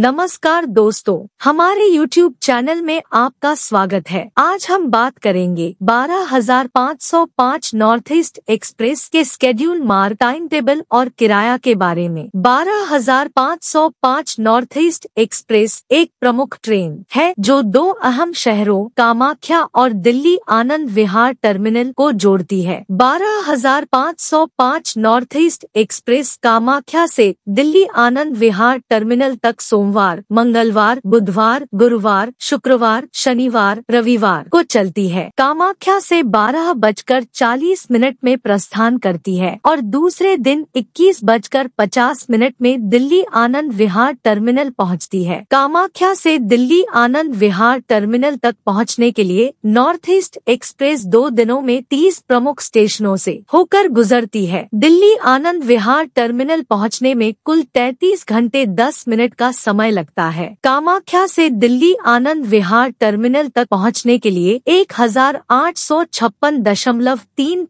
नमस्कार दोस्तों हमारे YouTube चैनल में आपका स्वागत है आज हम बात करेंगे 12,505 नॉर्थ ईस्ट एक्सप्रेस के स्केड्यूल मार टाइम टेबल और किराया के बारे में 12,505 नॉर्थ ईस्ट एक्सप्रेस एक प्रमुख ट्रेन है जो दो अहम शहरों कामाख्या और दिल्ली आनंद विहार टर्मिनल को जोड़ती है 12,505 नॉर्थ ईस्ट एक्सप्रेस कामाख्या ऐसी दिल्ली आनंद विहार टर्मिनल तक सोम सोमवार मंगलवार बुधवार गुरुवार शुक्रवार शनिवार रविवार को चलती है कामाख्या से बारह बजकर चालीस मिनट में प्रस्थान करती है और दूसरे दिन इक्कीस बजकर पचास मिनट में दिल्ली आनंद विहार टर्मिनल पहुंचती है कामाख्या से दिल्ली आनंद विहार टर्मिनल तक पहुंचने के लिए नॉर्थ ईस्ट एक्सप्रेस दो दिनों में तीस प्रमुख स्टेशनों से होकर गुजरती है दिल्ली आनंद विहार टर्मिनल पहुंचने में कुल तैतीस घंटे दस मिनट का समय समय लगता है कामाख्या से दिल्ली आनंद विहार टर्मिनल तक पहुंचने के लिए एक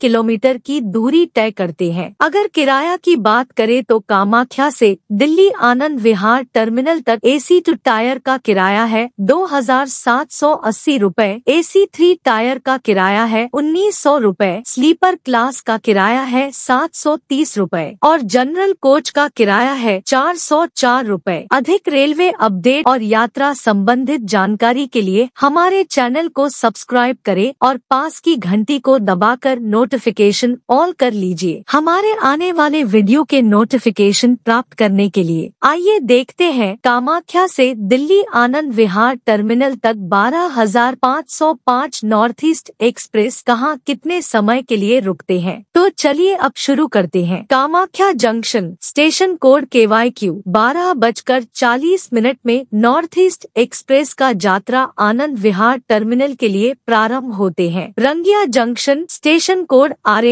किलोमीटर की दूरी तय करते हैं अगर किराया की बात करें तो कामाख्या से दिल्ली आनंद विहार टर्मिनल तक एसी टू टायर का किराया है दो हजार सात सौ अस्सी रूपए ए सी थ्री टायर का किराया है उन्नीस सौ रूपए स्लीपर क्लास का किराया है सात सौ तीस रूपए और जनरल कोच का किराया है चार सौ चार रूपए अधिक रेलवे अपडेट और यात्रा संबंधित जानकारी के लिए हमारे चैनल को सब्सक्राइब करें और पास की घंटी को दबाकर नोटिफिकेशन ऑल कर लीजिए हमारे आने वाले वीडियो के नोटिफिकेशन प्राप्त करने के लिए आइए देखते हैं कामाख्या से दिल्ली आनंद विहार टर्मिनल तक 12,505 नॉर्थ ईस्ट एक्सप्रेस कहाँ कितने समय के लिए रुकते हैं तो चलिए अब शुरू करते हैं Kamakhya junction station code K Y Q बारह बजकर चार चालीस मिनट में नॉर्थ ईस्ट एक्सप्रेस का यात्रा आनंद विहार टर्मिनल के लिए प्रारंभ होते हैं रंगिया जंक्शन स्टेशन कोड आर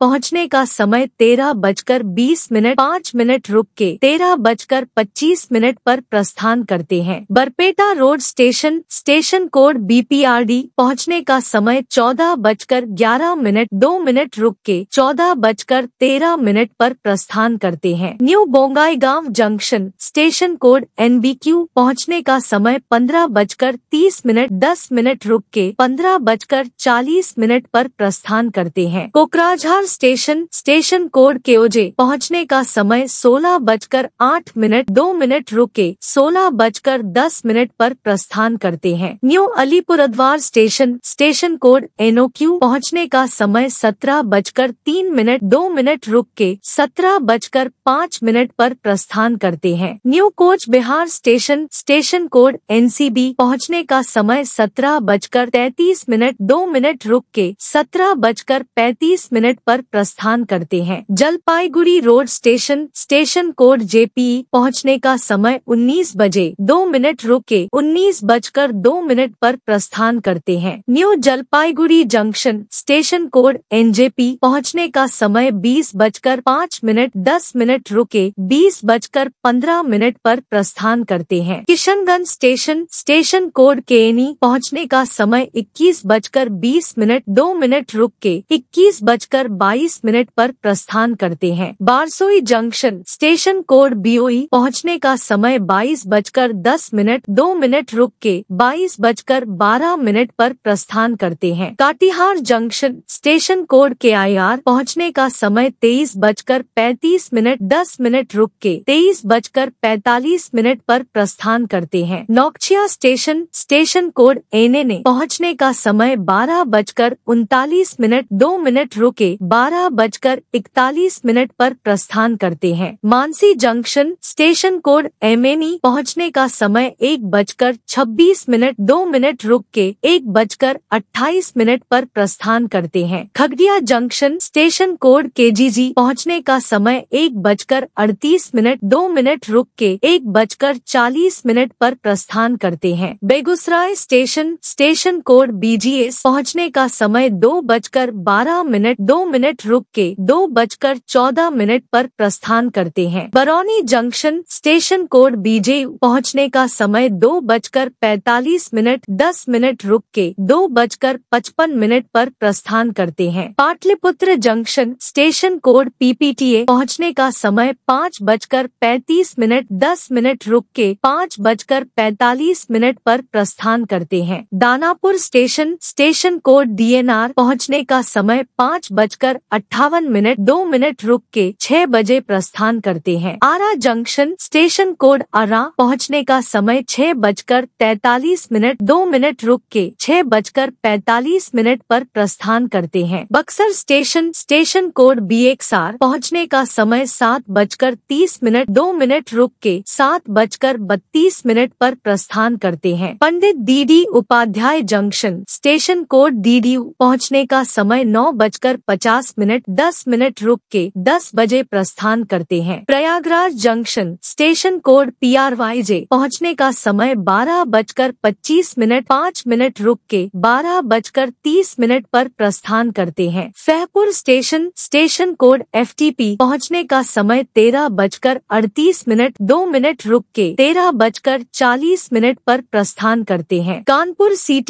पहुँचने का समय तेरह बजकर बीस मिनट पाँच मिनट रुक के तेरह बजकर पच्चीस मिनट पर प्रस्थान करते हैं Barpeta road station station code B P R D पहुँचने का समय चौदह बजकर ग्यारह मिनट दो मिनट रुक के चौदह बजकर तेरह मिनट पर प्रस्थान करते हैं New Bongaigaon junction station code B Q पहुंचने का समय पंद्रह बजकर तीस मिनट दस मिनट रुक के पंद्रह बजकर चालीस मिनट पर प्रस्थान करते हैं कोकराझार स्टेशन स्टेशन कोड के ओजे पहुँचने का समय सोलह बजकर आठ मिनट दो मिनट रुक के सोलह बजकर दस मिनट पर प्रस्थान करते हैं New Alipurduar station station code Q पहुँचने का समय सत्रह बजकर तीन मिनट दो मिनट रुक के सत्रह बजकर पाँच मिनट पर प्रस्थान करते हैं New Cooch Behar station station code NCB पहुंचने का समय सत्रह बजकर तैतीस मिनट दो मिनट रुक के सत्रह बजकर पैतीस मिनट पर प्रस्थान करते हैं Jalpaiguri road station station code JP पहुंचने का समय उन्नीस बजे दो मिनट रुक के उन्नीस बजकर दो मिनट पर प्रस्थान करते हैं New Jalpaiguri junction station code NJP पहुंचने का समय बीस बजकर पाँच मिनट दस मिनट रुके बीस बजकर पंद्रह मिनट पर प्रस्थान प्रस्थान करते हैं किशनगंज स्टेशन स्टेशन कोड एनी पहुँचने का समय इक्कीस बजकर बीस मिनट दो मिनट रुक के इक्कीस बजकर बाईस मिनट पर प्रस्थान करते हैं Barsoi junction station code BOE पहुँचने का समय बाईस बजकर दस मिनट दो मिनट रुक के बाईस बजकर बारह मिनट पर प्रस्थान करते हैं काटिहार जंक्शन स्टेशन कोड के आई आर पहुँचने का समय तेईस बजकर पैतीस मिनट दस मिनट रुक के तेईस बजकर पैतालीस मिनट पर प्रस्थान करते हैं नौकछिया स्टेशन स्टेशन कोड एने ने पहुँचने का समय बारह बजकर उनतालीस मिनट दो मिनट रुके बारह बजकर इकतालीस मिनट पर प्रस्थान करते हैं Mansi junction station code M पहुँचने का समय एक बजकर छब्बीस मिनट दो मिनट रुक के एक बजकर अट्ठाईस मिनट पर प्रस्थान करते हैं खगड़िया जंक्शन स्टेशन कोड के जी पहुँचने का समय एक बजकर अड़तीस मिनट दो मिनट रुक के एक बज बजकर चालीस मिनट पर प्रस्थान करते हैं Begusarai station station code BGS पहुंचने का समय दो बजकर बारह मिनट दो मिनट रुक के दो बजकर चौदह मिनट पर प्रस्थान करते हैं Barauni junction station code BJ पहुंचने का समय दो बजकर पैतालीस मिनट दस मिनट रुक के दो बजकर पचपन मिनट पर प्रस्थान करते हैं Pataliputra junction station code PPTA पहुंचने का समय पाँच बजकर पैतीस मिनट दस मिनट मिनट रुक के पाँच बजकर पैतालीस मिनट पर प्रस्थान करते हैं Danapur station station code DNR पहुंचने का समय पाँच बजकर अट्ठावन मिनट दो मिनट रुक के छह बजे प्रस्थान करते हैं Ara junction station code Ara पहुंचने का समय छह बजकर तैतालीस मिनट दो मिनट रुक के छह बजकर पैतालीस मिनट पर प्रस्थान करते हैं Buxar station station code B X पहुँचने का समय सात बजकर तीस मिनट दो मिनट रुक के सात सात बजकर बत्तीस मिनट पर प्रस्थान करते हैं Pandit DD Upadhyay junction station code DD पहुंचने का समय नौ बजकर पचास मिनट दस मिनट रुक के दस बजे प्रस्थान करते हैं Prayagraj junction station code P R Y J पहुँचने का समय बारह बजकर पच्चीस मिनट पाँच मिनट रुक के बारह बजकर तीस मिनट पर प्रस्थान करते हैं Fatehpur station station code F T P पहुँचने का समय तेरह बजकर अड़तीस मिनट दो मिनट रुक के तेरह बजकर चालीस मिनट पर प्रस्थान करते हैं Kanpur C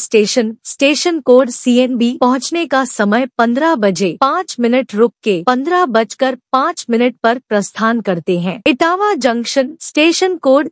station station code B पहुंचने का समय पंद्रह बजे पाँच मिनट रुक के पंद्रह बजकर पाँच मिनट पर प्रस्थान करते हैं Etawah junction station code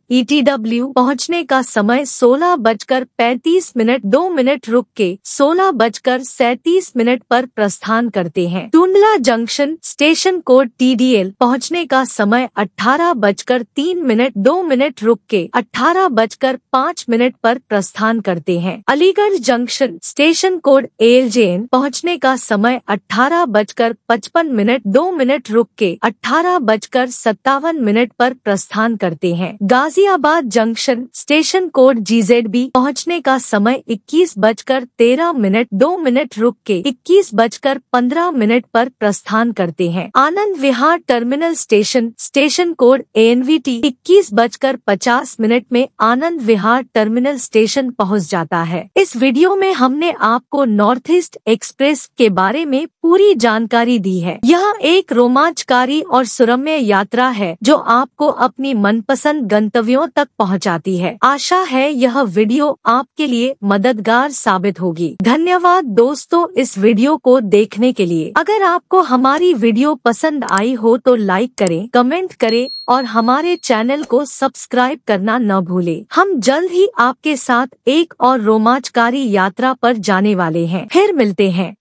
W e पहुंचने का समय सोलह बजकर पैतीस मिनट दो मिनट रुक के सोलह बजकर सैतीस मिनट पर प्रस्थान करते हैं Tundla junction station code L पहुंचने का समय अठारह बजकर तीन मिनट दो मिनट रुक के अठारह बजकर पाँच मिनट पर प्रस्थान करते हैं Aligarh junction station code L जेन पहुँचने का समय अठारह बजकर पचपन मिनट दो मिनट रुक के अठारह बजकर सत्तावन मिनट पर प्रस्थान करते हैं Ghaziabad junction station code GZ B पहुँचने का समय इक्कीस बजकर तेरह मिनट दो मिनट रुक के इक्कीस बजकर पंद्रह मिनट पर प्रस्थान करते हैं Anand Vihar terminal station station code N V T इक्कीस बजकर पचास मिनट में आनंद विहार टर्मिनल स्टेशन पहुंच जाता है इस वीडियो में हमने आपको नॉर्थ ईस्ट एक्सप्रेस के बारे में पूरी जानकारी दी है यह एक रोमांचकारी और सुरम्य यात्रा है जो आपको अपनी मनपसंद गंतव्यों तक पहुंचाती है आशा है यह वीडियो आपके लिए मददगार साबित होगी धन्यवाद दोस्तों इस वीडियो को देखने के लिए अगर आपको हमारी वीडियो पसंद आई हो तो लाइक करें कमेंट करें और हमारे चैनल चैनल को सब्सक्राइब करना न भूले हम जल्द ही आपके साथ एक और रोमांचकारी यात्रा पर जाने वाले हैं फिर मिलते हैं